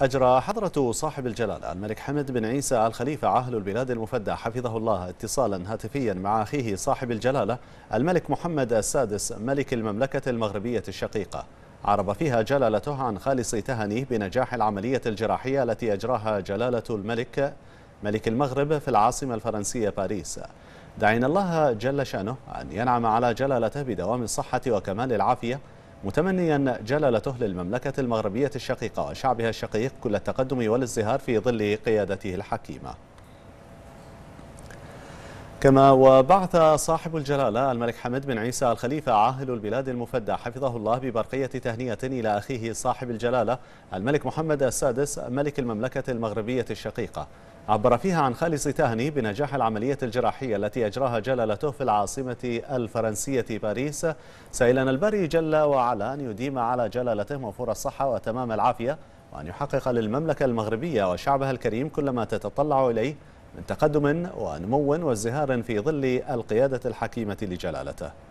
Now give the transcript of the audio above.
أجرى حضرة صاحب الجلالة الملك حمد بن عيسى آل خليفة عاهل البلاد المفدى حفظه الله اتصالا هاتفيا مع أخيه صاحب الجلالة الملك محمد السادس ملك المملكة المغربية الشقيقة عرب فيها جلالته عن خالص تهنيه بنجاح العملية الجراحية التي أجراها جلالة الملك ملك المغرب في العاصمة الفرنسية باريس دعينا الله جل شأنه أن ينعم على جلالته بدوام الصحة وكمال العافية متمنيا جلالته للمملكة المغربية الشقيقة وشعبها الشقيق كل التقدم والازدهار في ظل قيادته الحكيمة كما وبعث صاحب الجلالة الملك حمد بن عيسى الخليفة عاهل البلاد المفدى حفظه الله ببرقية تهنئة إلى أخيه صاحب الجلالة الملك محمد السادس ملك المملكة المغربية الشقيقة عبر فيها عن خالص تهني بنجاح العملية الجراحية التي أجراها جلالته في العاصمة الفرنسية باريس سائلا الباري جل وعلا أن يديم على جلالته موفور الصحة وتمام العافية وأن يحقق للمملكة المغربية وشعبها الكريم كل ما تتطلع إليه من تقدم ونمو وازدهار في ظل القيادة الحكيمة لجلالته